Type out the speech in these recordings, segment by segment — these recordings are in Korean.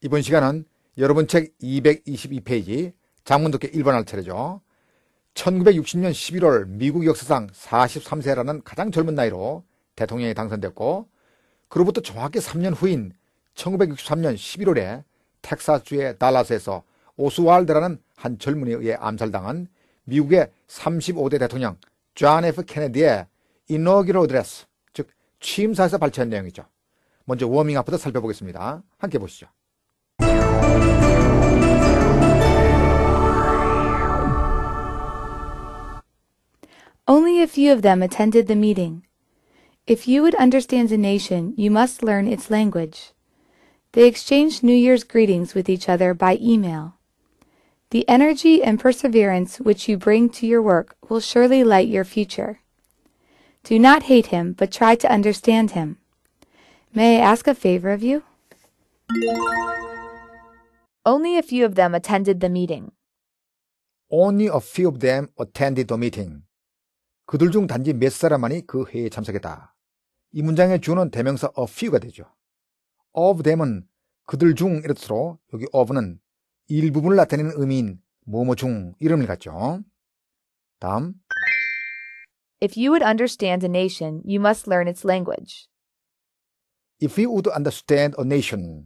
이번 시간은 여러분 책 222페이지 장문 독해 1번 할 차례죠. 1960년 11월 미국 역사상 43세라는 가장 젊은 나이로 대통령이 당선됐고 그로부터 정확히 3년 후인 1963년 11월에 텍사스주의 달라스에서 오스왈드라는 한 젊은이에 의해 암살당한 미국의 35대 대통령 존 F. 케네디의 이노기로 드레스 즉 취임사에서 발췌한 내용이죠. 먼저 워밍업부터 살펴보겠습니다. 함께 보시죠. Only a few of them attended the meeting. If you would understand a nation, you must learn its language. They exchanged New Year's greetings with each other by email. The energy and perseverance which you bring to your work will surely light your future. Do not hate him, but try to understand him. May I ask a favor of you? Only a few of them attended the meeting. Only a few of them attended the meeting. 그들 중 단지 몇 사람만이 그 회의에 참석했다. 이 문장의 주어는 대명사 a few가 되죠. of them은 그들 중 이렇으로 여기 of는 일부분을 나타내는 의미인 뭐뭐 중 이름을 갖죠. 다음 If you would understand a nation, you must learn its language. If you would understand a nation.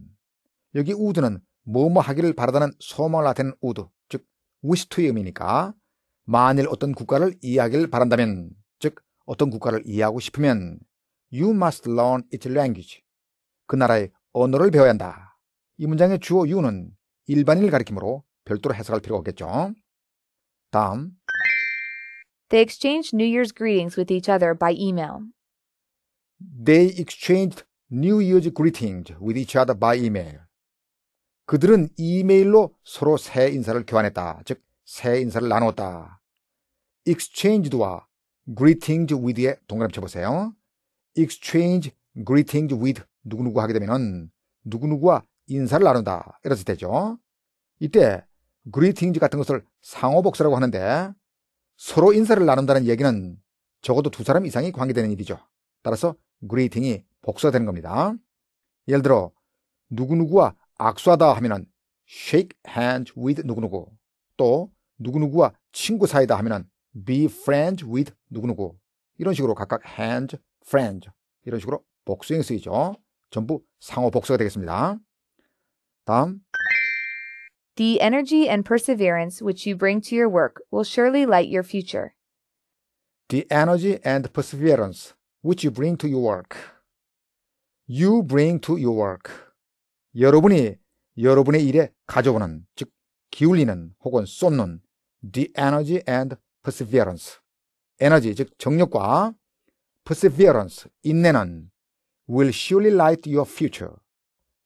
여기 would는 뭐뭐 하기를 바라다는 소망을 나타낸 우드, 즉 위스트의 의미니까 만일 어떤 국가를 이해하기를 바란다면, 즉 어떤 국가를 이해하고 싶으면 You must learn its language. 그 나라의 언어를 배워야 한다. 이 문장의 주어 you는 일반인을 가리키므로 별도로 해석할 필요가 없겠죠. 다음 They exchanged New Year's greetings with each other by email. They exchanged New Year's greetings with each other by email. 그들은 이메일로 서로 새 인사를 교환했다. 즉, 새 인사를 나눴다. exchange와 greetings w i t h 에 동그라미 쳐보세요. exchange, greetings with 누구누구 하게 되면 누구누구와 인사를 나눈다. 이렇게 되죠. 이때 greetings 같은 것을 상호복수라고 하는데 서로 인사를 나눈다는 얘기는 적어도 두 사람 이상이 관계되는 일이죠. 따라서 greeting이 복수가 되는 겁니다. 예를 들어 누구누구와 악수하다 하면은 shake hands with 누구누구 또 누구누구와 친구 사이다 하면은 be friends with 누구누구 이런 식으로 각각 hands, friends 이런 식으로 복수형이 쓰이죠. 전부 상호 복수가 되겠습니다. 다음 The energy and perseverance which you bring to your work will surely light your future. The energy and perseverance which you bring to your work. You bring to your work. 여러분이 여러분의 일에 가져오는 즉 기울이는 혹은 쏟는 the energy and perseverance 에너지 즉 정력과 perseverance 인내는 will surely light your future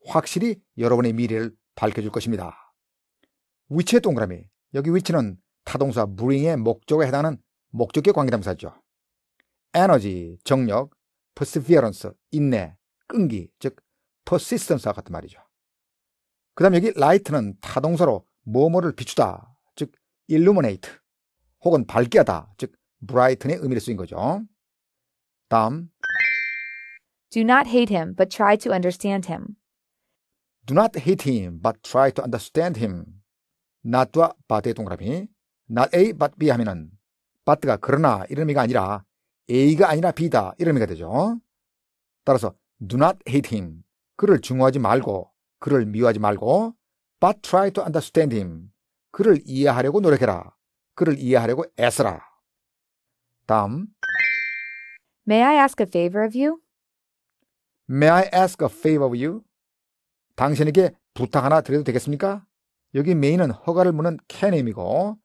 확실히 여러분의 미래를 밝혀줄 것입니다. 위치의 동그라미 여기 위치는 타동사 bring의 목적에 해당하는 목적의 관계담사죠. 에너지, 정력, perseverance, 인내, 끈기 즉 persistence와 같은 말이죠. 그 다음 여기 light는 타동사로 뭐뭐를 비추다, 즉 illuminate 혹은 밝게 하다, 즉 brightn의 의미를 쓰인 거죠. 다음 Do not hate him, but try to understand him. Do not hate him, but try to understand him. not와 but의 동그라미 not A, but B 하면은 but가 그러나 이런 의미가 아니라 A가 아니라 B다 이런 의미가 되죠. 따라서 do not hate him, 그를 증오하지 말고 그를 미워하지 말고 but try to understand him. 그를 이해하려고 노력해라. 그를 이해하려고 애써라. 다음 May I ask a favor of you? May I ask a favor of you? 당신에게 부탁 하나 드려도 되겠습니까? 여기 메인은 허가를 묻는 캔임이고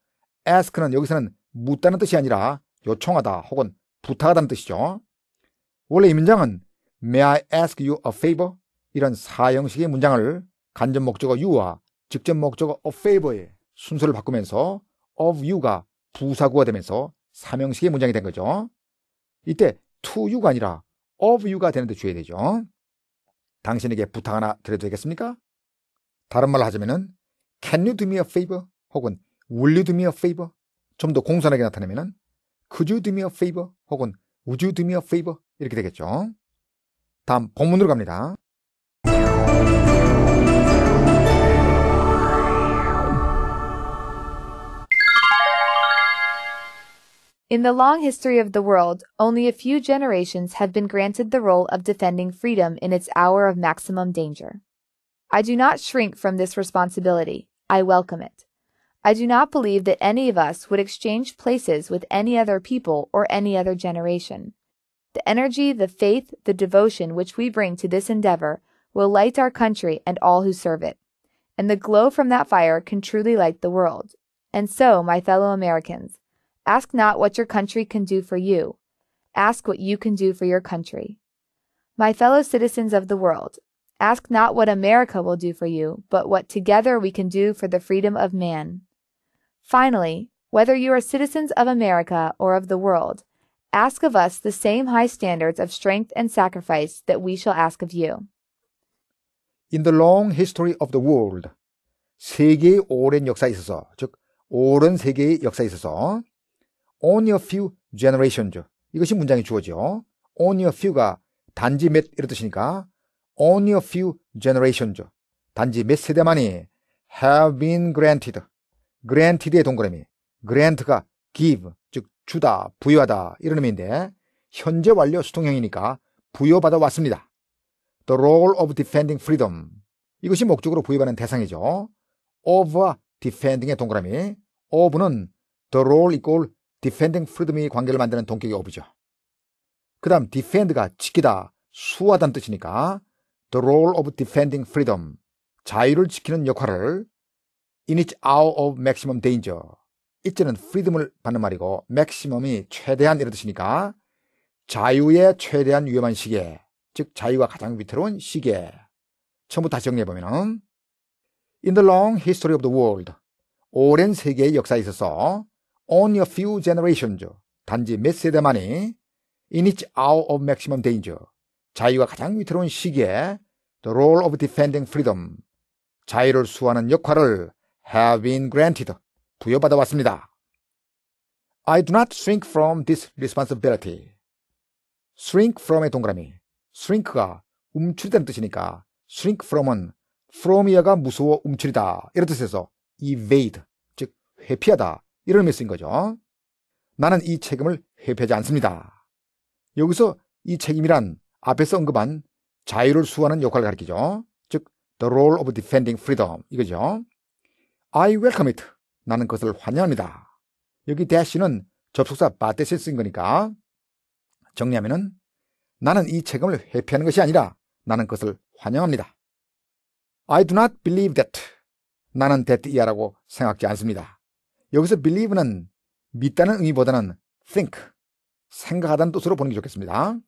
ask는 여기서는 묻다는 뜻이 아니라 요청하다 혹은 부탁하다는 뜻이죠. 원래 이 문장은 May I ask you a favor? 이런 사형식의 문장을 간접 목적어 you와 직접 목적어 of favor의 순서를 바꾸면서 of you가 부사구가 되면서 삼형식의 문장이 된 거죠. 이때 to you가 아니라 of you가 되는데 주의해야 되죠. 당신에게 부탁 하나 드려도 되겠습니까? 다른 말로 하자면은 can you do me a favor 혹은 will you do me a favor 좀 더 공손하게 나타내면은 could you do me a favor 혹은 would you do me a favor 이렇게 되겠죠. 다음 본문으로 갑니다. In the long history of the world, only a few generations have been granted the role of defending freedom in its hour of maximum danger. I do not shrink from this responsibility. I welcome it. I do not believe that any of us would exchange places with any other people or any other generation. The energy, the faith, the devotion which we bring to this endeavor will light our country and all who serve it. And the glow from that fire can truly light the world. And so, my fellow Americans, Ask not what your country can do for you. Ask what you can do for your country. My fellow citizens of the world, ask not what America will do for you, but what together we can do for the freedom of man. Finally, whether you are citizens of America or of the world, ask of us the same high standards of strength and sacrifice that we shall ask of you. In the long history of the world, 세계의 오랜 역사 있어서, 즉, 오랜 세계의 역사 있어서 only a few g e n e r a t i o n s 이것이 문장의 주어죠. only a few가 단지 몇 이런 뜻이니까 only a few g e n e r a t i o n s 단지 몇 세대만이 have been granted. granted의 동그라미. grant가 give, 즉 주다, 부여하다 이런 의미인데 현재 완료 수동형이니까 부여받아 왔습니다. The role of defending freedom. 이것이 목적으로 부여받는 대상이죠. of 와 defending의 동그라미. of는 the role equal defending freedom이 관계를 만드는 동격이 오브죠. 그 다음 defend가 지키다, 수호하다는 뜻이니까 the role of defending freedom, 자유를 지키는 역할을 in its hour of maximum danger, 이때는 freedom을 받는 말이고 maximum이 최대한 이런 뜻이니까 자유의 최대한 위험한 시기에, 즉 자유가 가장 위태로운 시기에 처음부터 다시 정리해보면 in the long history of the world, 오랜 세계의 역사에 있어서 only a few generations, 단지 몇 세대만이 in its hour of maximum danger, 자유가 가장 위태로운 시기에 the role of defending freedom, 자유를 수호하는 역할을 have been granted, 부여받아 왔습니다. I do not shrink from this responsibility. shrink from의 동그라미, shrink가 움츠리다는 뜻이니까 shrink from은 from이어가 무서워 움츠리다 이런 뜻에서 evade, 즉 회피하다, 이런 메시인 거죠. 나는 이 책임을 회피하지 않습니다. 여기서 이 책임이란 앞에서 언급한 자유를 수호하는 역할을 가리키죠. 즉, the role of defending freedom 이거죠. I welcome it. 나는 그것을 환영합니다. 여기 대시는 접속사 바데스에 쓴 거니까 정리하면은 나는 이 책임을 회피하는 것이 아니라 나는 그것을 환영합니다. I do not believe that. 나는 that 이하라고 생각지 않습니다. 여기서 believe는 믿다는 의미보다는 think, 생각하다는 뜻으로 보는 게 좋겠습니다.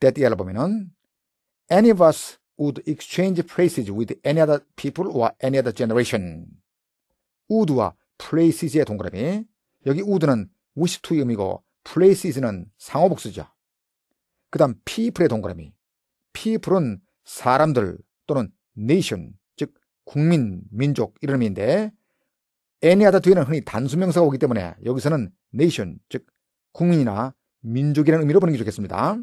That the a l b u m 에 any of us would exchange places with any other people or any other generation. would와 places의 동그라미. 여기 would는 wish to의 의미고 places는 상호복수죠. 그 다음 people의 동그라미. people은 사람들 또는 nation, 즉 국민, 민족 이런 의미인데 애니하다 뒤에는 흔히 단수명사가 오기 때문에 여기서는 nation, 즉 국민이나 민족이라는 의미로 보는 게 좋겠습니다.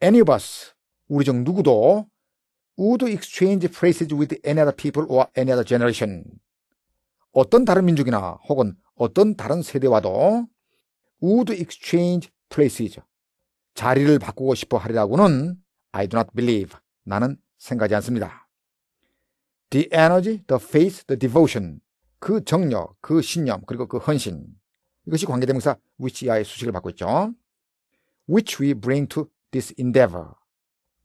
Any of us, 우리 중 누구도 would exchange phrases with any other people or any other generation. 어떤 다른 민족이나 혹은 어떤 다른 세대와도 would exchange places, 자리를 바꾸고 싶어 하리라고는 I do not believe, 나는 생각하지 않습니다. The energy, the faith, the devotion, 그 정력, 그 신념, 그리고 그 헌신. 이것이 관계대명사 which야의 수식을 받고 있죠. which we bring to this endeavor.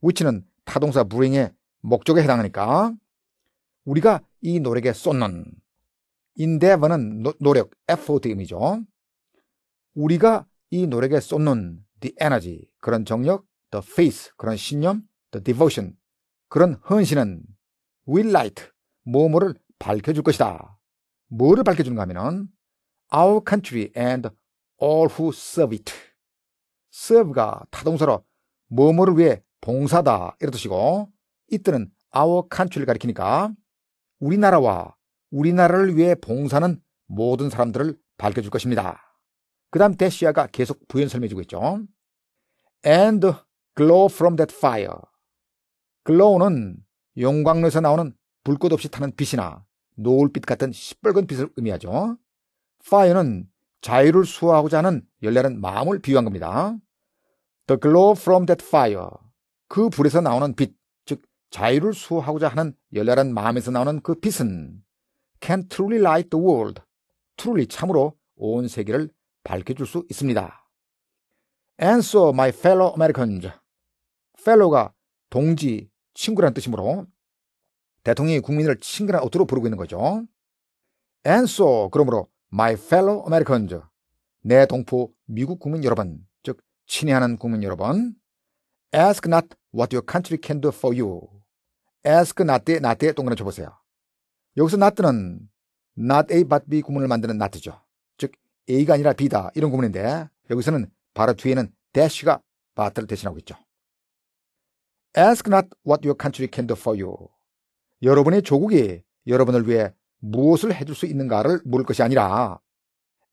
which는 타동사 bring의 목적에 해당하니까 우리가 이 노력에 쏟는 endeavor는 노, 노력, effort 의미죠. 우리가 이 노력에 쏟는 the energy, 그런 정력, the faith, 그런 신념, the devotion, 그런 헌신은 will light, 뭐뭐를 밝혀줄 것이다. 뭐를 밝혀주는가 하면은 our country and all who serve it. serve가 타동사로 뭐뭐를 위해 봉사다 이런 뜻이고 이때는 our country를 가리키니까 우리나라와 우리나라를 위해 봉사는 하 모든 사람들을 밝혀줄 것입니다. 그 다음 대시아가 계속 부연 설명해주고 있죠. And glow from that fire. glow는 용광로에서 나오는 불꽃 없이 타는 빛이나 노을빛 같은 시뻘건 빛을 의미하죠. fire는 자유를 수호하고자 하는 열렬한 마음을 비유한 겁니다. The glow from that fire. 그 불에서 나오는 빛, 즉 자유를 수호하고자 하는 열렬한 마음에서 나오는 그 빛은 can truly light the world. truly 참으로 온 세계를 밝혀줄 수 있습니다. And so my fellow Americans. fellow가 동지, 친구란 뜻이므로 대통령이 국민을 친근한 어투로 부르고 있는 거죠. And so, 그러므로 my fellow Americans, 내 동포 미국 국민 여러분, 즉 친애하는 국민 여러분, ask not what your country can do for you. ask not, not의 동그라미 쳐보세요. 여기서 not는 not A but B 구문을 만드는 not죠. 즉 A가 아니라 B다 이런 구문인데 여기서는 바로 뒤에는 dash가 but를 대신하고 있죠. ask not what your country can do for you. 여러분의 조국이 여러분을 위해 무엇을 해줄 수 있는가를 물을 것이 아니라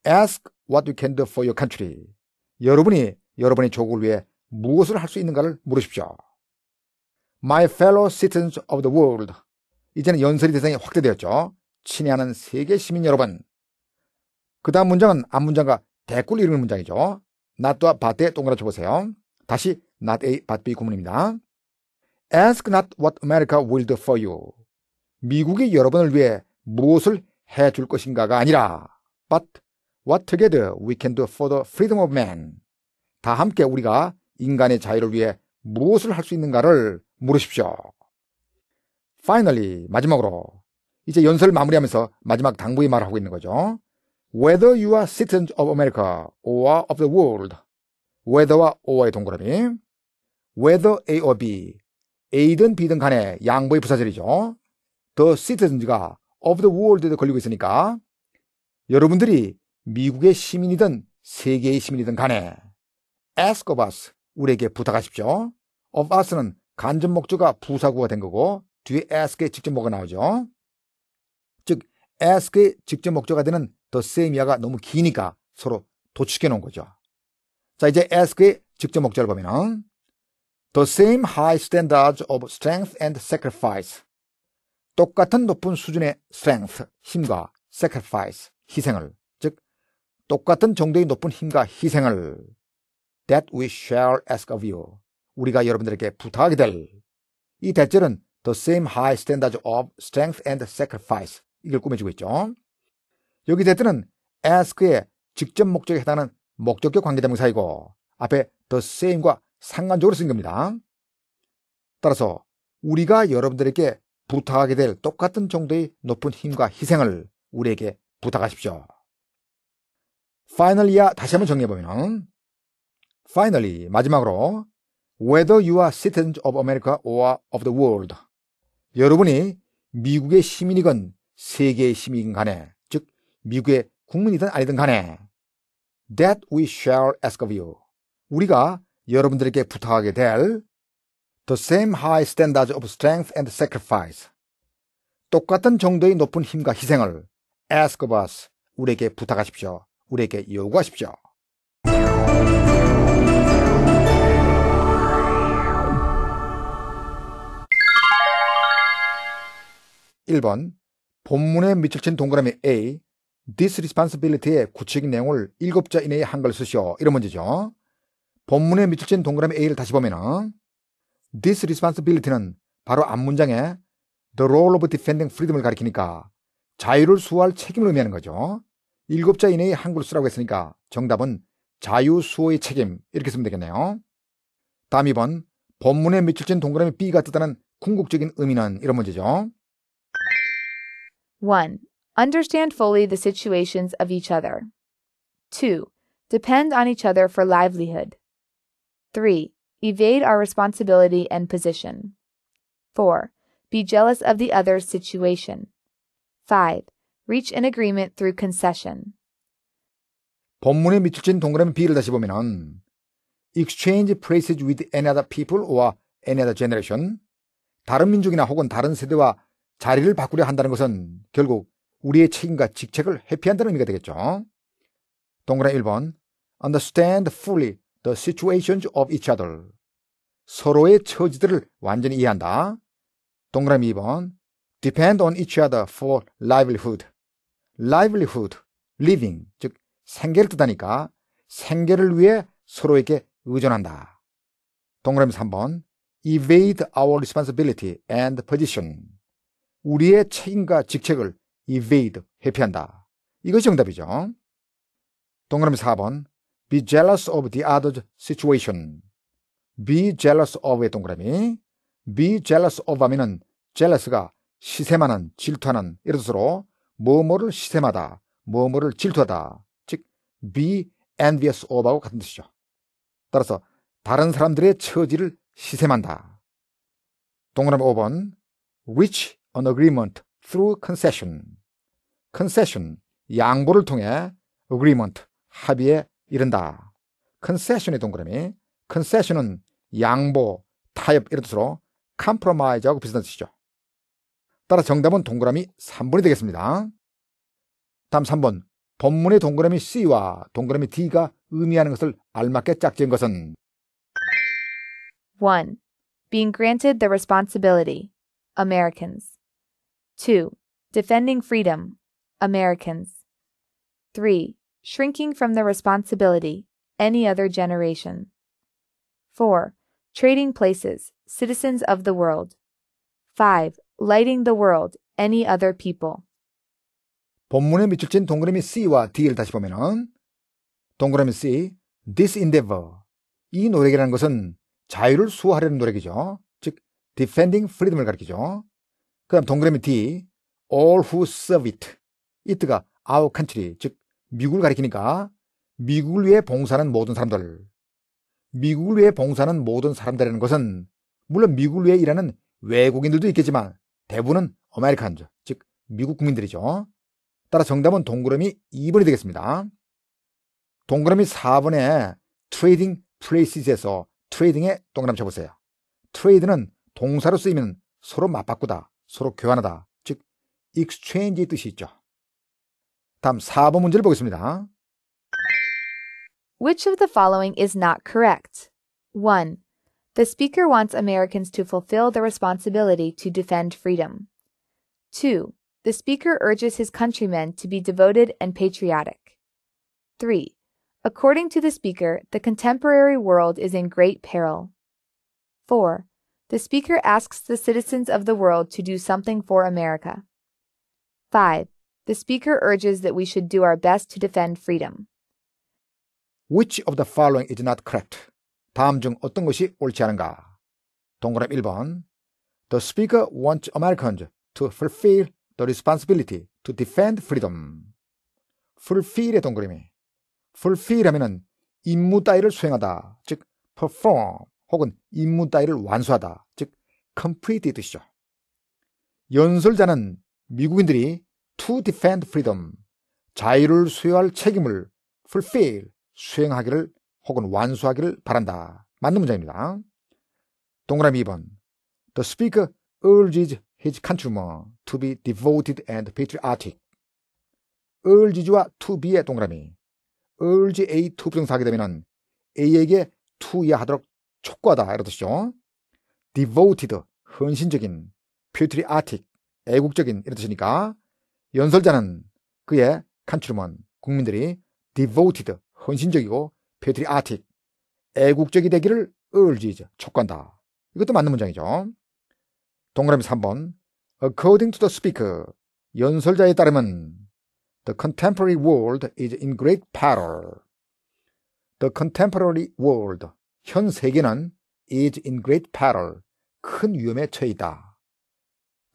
ask what you can do for your country. 여러분이 여러분의 조국을 위해 무엇을 할 수 있는가를 물으십시오. My fellow citizens of the world. 이제는 연설이 대상이 확대되었죠. 친애하는 세계 시민 여러분. 그 다음 문장은 앞 문장과 대꾸를 이루는 문장이죠. not와 but에 동그라쳐 보세요. 다시 not A, but B 구문입니다. Ask not what America will do for you. 미국이 여러분을 위해 무엇을 해줄 것인가가 아니라 but what together we can do for the freedom of man 다 함께 우리가 인간의 자유를 위해 무엇을 할 수 있는가를 물으십시오. Finally 마지막으로 이제 연설 마무리하면서 마지막 당부의 말을 하고 있는 거죠. Whether you are citizens of America or of the world whether와 or의 동그라미 whether A or B A든 B든 간에 양보의 부사절이죠. 더 시티즌즈가 of the world에도 걸리고 있으니까 여러분들이 미국의 시민이든 세계의 시민이든 간에 ask of us 우리에게 부탁하십시오. of us는 간접 목적가 부사구가 된 거고 뒤에 ask의 직접 목가 나오죠. 즉 ask의 직접 목적가 되는 the s 더 세미아가 너무 기니까 서로 도축해 놓은 거죠. 자 이제 ask의 직접 목적을 보면은 the same high standards of strength and sacrifice 똑같은 높은 수준의 strength, 힘과 sacrifice, 희생을, 즉 똑같은 정도의 높은 힘과 희생을 that we shall ask of you, 우리가 여러분들에게 부탁하게 될 이 대절은 the same high s t a n d a r d of strength and sacrifice 이걸 꾸며주고 있죠. 여기 대절은 ask의 직접 목적에 해당하는 목적격 관계대명사이고 앞에 the same과 상관적으로 쓴 겁니다. 따라서 우리가 여러분들에게 부탁하게 될 똑같은 정도의 높은 힘과 희생을 우리에게 부탁하십시오. Finally, 다시 한번 정리해보면 Finally, 마지막으로 Whether you are citizens of America or of the world 여러분이 미국의 시민이건 세계의 시민이건 간에 즉 미국의 국민이든 아니든 간에 That we shall ask of you 우리가 여러분들에게 부탁하게 될 The same high standards of strength and sacrifice. 똑같은 정도의 높은 힘과 희생을 ask of us, 우리에게 부탁하십시오. 우리에게 요구하십시오. (1번) 본문에 미칠친 동그라미 A this responsibility의 구체적인 내용을 7자 이내에 한글 쓰시오. 이런 문제죠. 본문에 미칠친 동그라미 A를 다시 보면은 this responsibility는 바로 앞 문장에 the role of defending freedom을 가리키니까 자유를 수호할 책임을 의미하는 거죠. 일곱자 이내의 한글 쓰라고 했으니까 정답은 자유 수호의 책임 이렇게 쓰면 되겠네요. 다음 2번 본문에 미칠진 동그라미 B가 뜻하는 궁극적인 의미는 이런 문제죠. 1. Understand fully the situations of each other. 2. Depend on each other for livelihood. 3. evade our responsibility and position. 4. Be jealous of the other's situation. 5. Reach an agreement through concession. 본문에 밑줄친 동그라미 B를 다시 보면은 exchange places with another people or another generation 다른 민족이나 혹은 다른 세대와 자리를 바꾸려 한다는 것은 결국 우리의 책임과 직책을 회피한다는 의미가 되겠죠. 동그라 1번 Understand fully the situations of each other. 서로의 처지들을 완전히 이해한다. 동그라미 2번 depend on each other for livelihood. livelihood, living, 즉 생계를 뜻하니까 생계를 위해 서로에게 의존한다. 동그라미 3번 evade our responsibility and position. 우리의 책임과 직책을 evade, 회피한다. 이것이 정답이죠. 동그라미 4번 be jealous of the other's situation. be jealous of의 동그라미. be jealous of 하면은 jealous가 시세만한, 질투하는, 이런 뜻으로 뭐뭐를 시세마다, 뭐뭐를 질투하다. 즉, be envious of하고 같은 뜻이죠. 따라서 다른 사람들의 처지를 시샘한다. 동그라미 5번 reach an agreement through concession. concession 양보를 통해 agreement 합의에 이른다. 컨세션의 동그라미. 컨세션은 양보, 타협 이런 뜻으로 컴프로마이즈하고 비슷한 뜻이죠. 따라 정답은 동그라미 3번이 되겠습니다. 다음 3번. 본문의 동그라미 C와 동그라미 D가 의미하는 것을 알맞게 짝지은 것은 1. Being granted the responsibility. Americans. 2. Defending freedom. Americans. 3. shrinking from the responsibility, any other generation. 4. Trading places, citizens of the world. 5. Lighting the world, any other people. 본문에 밑줄친 동그라미 C와 D를 다시 보면은 동그라미 C, this endeavor 이 노력이라는 것은 자유를 수호하려는 노력이죠. 즉 defending freedom을 가리키죠. 그다음 동그라미 D, all who serve it. it가 our country 즉 미국을 가리키니까 미국을 위해 봉사하는 모든 사람들. 미국을 위해 봉사하는 모든 사람들이라는 것은 물론 미국을 위해 일하는 외국인들도 있겠지만 대부분은 아메리칸죠. 즉 미국 국민들이죠. 따라 정답은 동그라미 2번이 되겠습니다. 동그라미 4번에 트레이딩 플레이시스에서 트레이딩에 동그라미 쳐보세요. 트레이드는 동사로 쓰이면 서로 맞바꾸다, 서로 교환하다, 즉 exchange의 뜻이 있죠. 다음 4번 문제를 보겠습니다. Which of the following is not correct? 1. The speaker wants Americans to fulfill their responsibility to defend freedom. 2. The speaker urges his countrymen to be devoted and patriotic. 3. According to the speaker, the contemporary world is in great peril. 4. The speaker asks the citizens of the world to do something for America. 5. the speaker urges that we should do our best to defend freedom. Which of the following is not correct? 다음 중 어떤 것이 옳지 않은가? 동그라미 1번. The speaker wants Americans to fulfill the responsibility to defend freedom. fulfill의 동그라미. fulfill 하면은 임무 따위를 수행하다, 즉 perform 혹은 임무 따위를 완수하다, 즉 complete 뜻이죠. 연설자는 미국인들이 to defend freedom, 자유를 수여할 책임을 fulfill, 수행하기를 혹은 완수하기를 바란다. 맞는 문장입니다. 동그라미 2번. The speaker urges his countrymen to be devoted and patriotic. urges와 to be의 동그라미. urge A to 부정사하게 되면 A에게 to야 하도록 촉구하다. 이런 뜻이죠. devoted, 헌신적인, patriotic, 애국적인 이런 뜻이니까 연설자는 그의 간추름은 국민들이 devoted, 헌신적이고 patriotic, 애국적이 되기를 urge, 촉구한다. 이것도 맞는 문장이죠. 동그라미 3번 According to the speaker, 연설자에 따르면 The contemporary world is in great peril. The contemporary world, 현 세계는 is in great peril, 큰 위험에 처해 있다.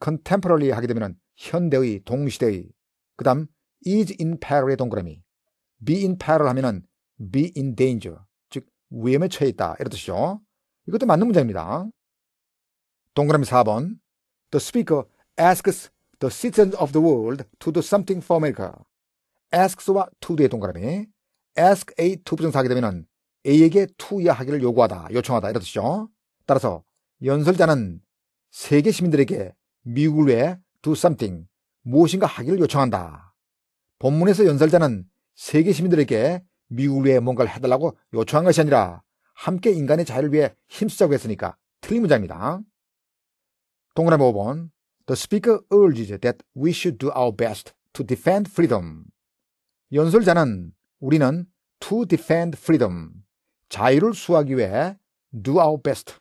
contemporary 하게 되면 현대의, 동시대의, 그 다음 is in peril의 동그라미, be in peril 하면은 be in danger, 즉 위험에 처해 있다 이런 뜻이죠. 이것도 맞는 문제입니다. 동그라미 4번 The speaker asks the citizens of the world to do something for America. asks와 to do의 동그라미 ask A to 부정사 하게 되면 A에게 to 하기를 요구하다, 요청하다 이런 뜻이죠. 따라서 연설자는 세계 시민들에게 미국 외 do something, 무엇인가 하기를 요청한다. 본문에서 연설자는 세계 시민들에게 미국을 위해 뭔가를 해달라고 요청한 것이 아니라 함께 인간의 자유를 위해 힘쓰자고 했으니까 틀린 문장입니다. 동그라미 5번 The speaker urges that we should do our best to defend freedom. 연설자는 우리는 to defend freedom, 자유를 수호하기 위해 do our best,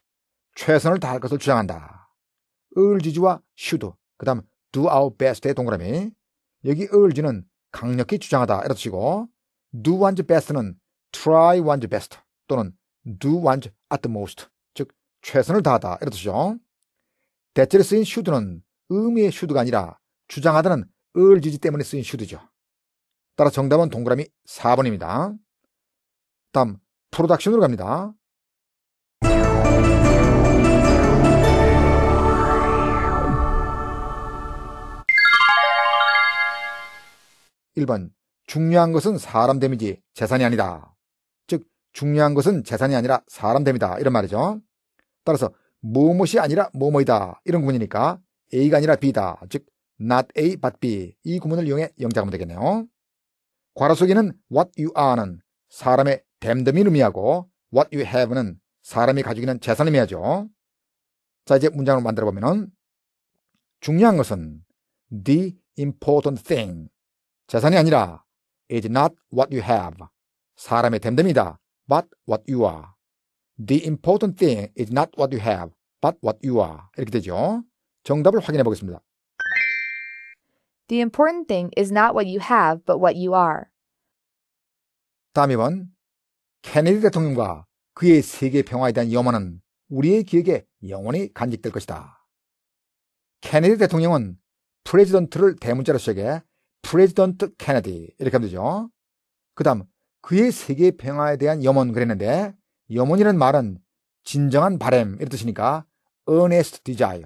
최선을 다할 것을 주장한다. urges와 should, 그 다음 do our best의 동그라미. 여기 을지는 강력히 주장하다 이런 뜻고 do one's best는 try one's best 또는 do one's utmost 즉 최선을 다하다 이런 뜻죠 대체로 쓰인 should는 의미의 should가 아니라 주장하다는 을지지 때문에 쓰인 should죠. 따라 정답은 동그라미 4번입니다. 다음 프로덕션으로 갑니다. 1번 중요한 것은 사람 됨이지 재산이 아니다. 즉 중요한 것은 재산이 아니라 사람 됨이다 이런 말이죠. 따라서 무엇이 아니라 뭐뭐이다 이런 구문이니까 A가 아니라 B다. 즉 not A but B 이 구문을 이용해 영작하면 되겠네요. 괄호 속에는 what you are는 사람의 됨됨이 의미하고 what you have는 사람이 가지고 있는 재산을 의미하죠. 자 이제 문장을 만들어 보면은 중요한 것은 the important thing 재산이 아니라 is not what you have. 사람의 됨됨이다. but what you are. The important thing is not what you have, but what you are. 이렇게 되죠. 정답을 확인해 보겠습니다. The important thing is not what you have, but what you are. 다음 2번. 케네디 대통령과 그의 세계 평화에 대한 염원은 우리의 기억에 영원히 간직될 것이다. 케네디 대통령은 프레지던트를 대문자로 쓰게 프레지던트 케네디 이렇게 하면 되죠. 그 다음 그의 세계 평화에 대한 염원 그랬는데 염원이라는 말은 진정한 바램 이런 뜻이니까 earnest desire,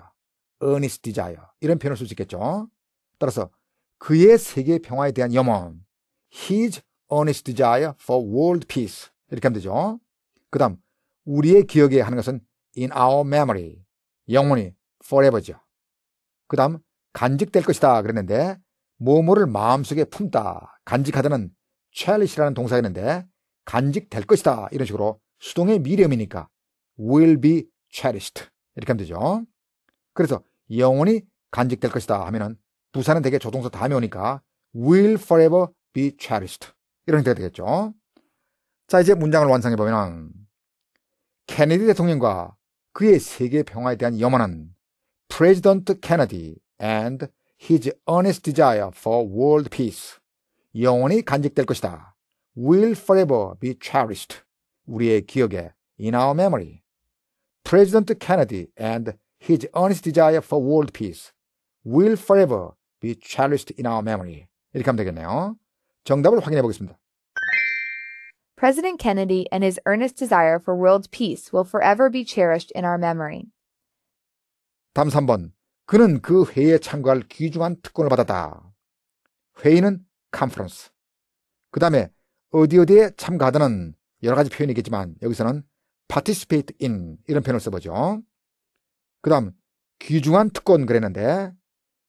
earnest desire 이런 표현을 쓸 수 있겠죠. 따라서 그의 세계 평화에 대한 염원 his earnest desire for world peace 이렇게 하면 되죠. 그 다음 우리의 기억에 하는 것은 in our memory 영원히 forever죠. 그 다음 간직될 것이다 그랬는데 모모를 마음속에 품다, 간직하다는 c h a r i s h 라는 동사가 있는데 간직될 것이다 이런 식으로 수동의 미래음이니까 will be cherished 이렇게 하면 되죠. 그래서 영원히 간직될 것이다 하면은 부사는 되게 조동사 다음에 오니까 will forever be cherished 이런 형태가 되겠죠. 자 이제 문장을 완성해 보면은 케네디 대통령과 그의 세계 평화에 대한 염원은 President Kennedy and his earnest desire for world peace, 영원히 간직될 것이다. will forever be cherished. 우리의 기억에 in our memory. President Kennedy and his earnest desire for world peace will forever be cherished in our memory. 이렇게 하면 되겠네요. 정답을 확인해 보겠습니다. President Kennedy and his earnest desire for world peace will forever be cherished in our memory. 다음 3번. 그는 그 회의에 참가할 귀중한 특권을 받았다. 회의는 컨퍼런스. 그 다음에 어디 어디에 참가하다는 여러 가지 표현이 있겠지만 여기서는 participate in 이런 표현을 써보죠. 그 다음 귀중한 특권 그랬는데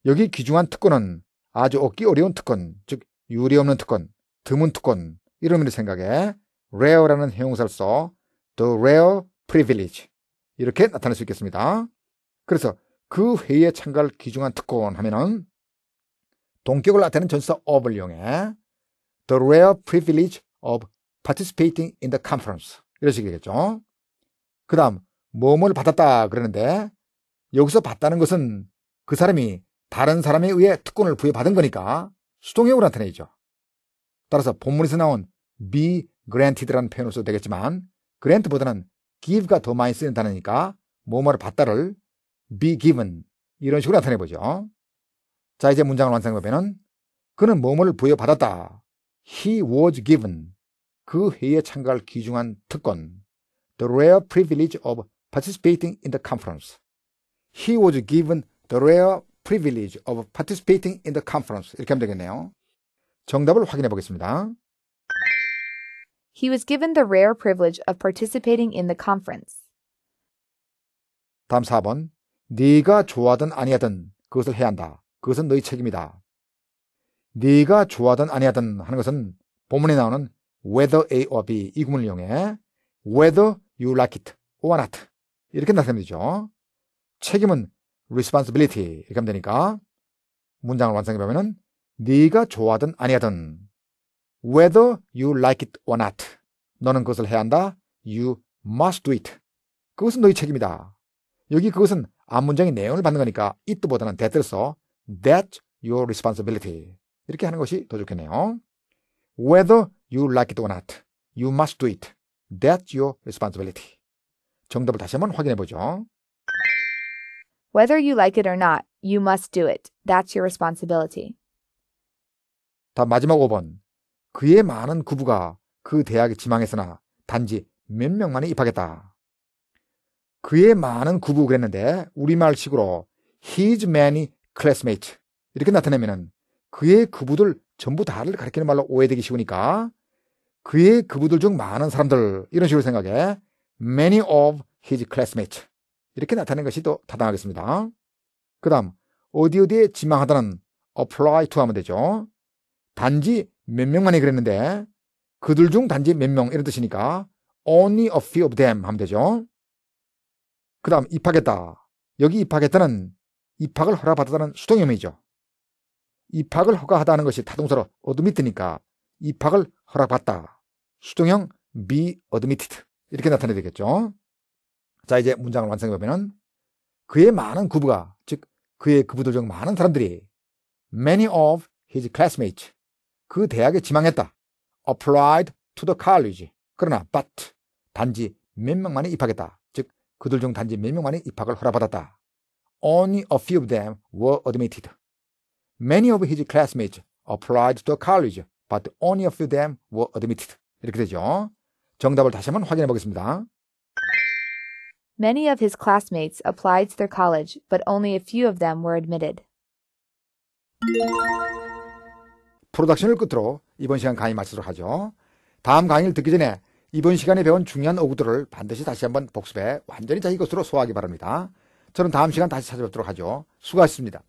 여기 귀중한 특권은 아주 얻기 어려운 특권, 즉 유리없는 특권, 드문 특권 이런 의미를 생각해 rare라는 형용사를 써 the rare privilege 이렇게 나타낼 수 있겠습니다. 그래서 그 회의에 참가할귀중한 특권 하면은 동격을 나타내는 전사 of을 이용해 the rare privilege of participating in the conference 이런 식이겠죠. 그 다음 뭐뭐를 받았다 그러는데 여기서 받다는 것은 그 사람이 다른 사람에 의해 특권을 부여받은 거니까 수동형으로 나타내죠. 따라서 본문에서 나온 be granted라는 표현으로 써도 되겠지만 grant보다는 give가 더 많이 쓰인 다니까 뭐뭐를 받다를 be given 이런 식으로 나타내 보죠. 자 이제 문장을 완성해보면 그는 몸을 부여받았다. He was given 그 회의에 참가할귀중한 특권 the rare privilege of participating in the conference. He was given the rare privilege of participating in the conference. 이렇게 하면 되겠네요. 정답을 확인해 보겠습니다. He was given the rare privilege of participating in the conference. 다음 4번. 네가 좋아하든 아니하든 그것을 해야 한다. 그것은 너희 책임이다. 네가 좋아하든 아니하든 하는 것은 본문에 나오는 whether A or B 이 구문을 이용해 whether you like it or not 이렇게 나타내면 되죠. 책임은 responsibility 이렇게 하면 되니까 문장을 완성해 보면은 네가 좋아하든 아니하든 whether you like it or not 너는 그것을 해야 한다. you must do it. 그것은 너희 책임이다. 여기 그것은 앞 문장의 내용을 받는 거니까 it보다는 that을 써 that's your responsibility 이렇게 하는 것이 더 좋겠네요. Whether you like it or not, you must do it. That's your responsibility. 정답을 다시 한번 확인해 보죠. Whether you like it or not, you must do it. That's your responsibility. 다음 마지막 5번. 그의 많은 구부가 그 대학에 지망했으나 단지 몇 명만이 입학했다. 그의 많은 구부 그랬는데 우리말식으로 his many classmates 이렇게 나타내면은 그의 그부들 전부 다를 가리키는 말로 오해되기 쉬우니까 그의 그부들 중 많은 사람들 이런 식으로 생각해 many of his classmates 이렇게 나타낸 것이 또 타당하겠습니다. 그 다음 어디 어디에 지망하다는 apply to 하면 되죠. 단지 몇 명만이 그랬는데 그들 중 단지 몇 명 이런 뜻이니까 only a few of them 하면 되죠. 그 다음 입학했다. 여기 입학했다는 입학을 허락받았다는 수동형이죠. 입학을 허가하다는 것이 타동사로 어드미트니까 입학을 허락받다. 수동형 be admitted 이렇게 나타내야 되겠죠. 자 이제 문장을 완성해보면 그의 많은 구부가 즉 그의 구부들중 많은 사람들이 many of his classmates 그 대학에 지망했다. applied to the college 그러나 but 단지 몇 명만이 입학했다. 그들 중 단지 몇 명만이 입학을 허락받았다. Only a few of them were admitted. Many of his classmates applied to college, but only a few of them were admitted. 이렇게 되죠. 정답을 다시 한번 확인해 보겠습니다. Many of his classmates applied to their college, but only a few of them were admitted. 프로덕션을 끝으로 이번 시간 강의 마치도록 하죠. 다음 강의를 듣기 전에 이번 시간에 배운 중요한 어구들을 반드시 다시 한번 복습해 완전히 자기 것으로 소화하기 바랍니다. 저는 다음 시간 다시 찾아뵙도록 하죠. 수고하셨습니다.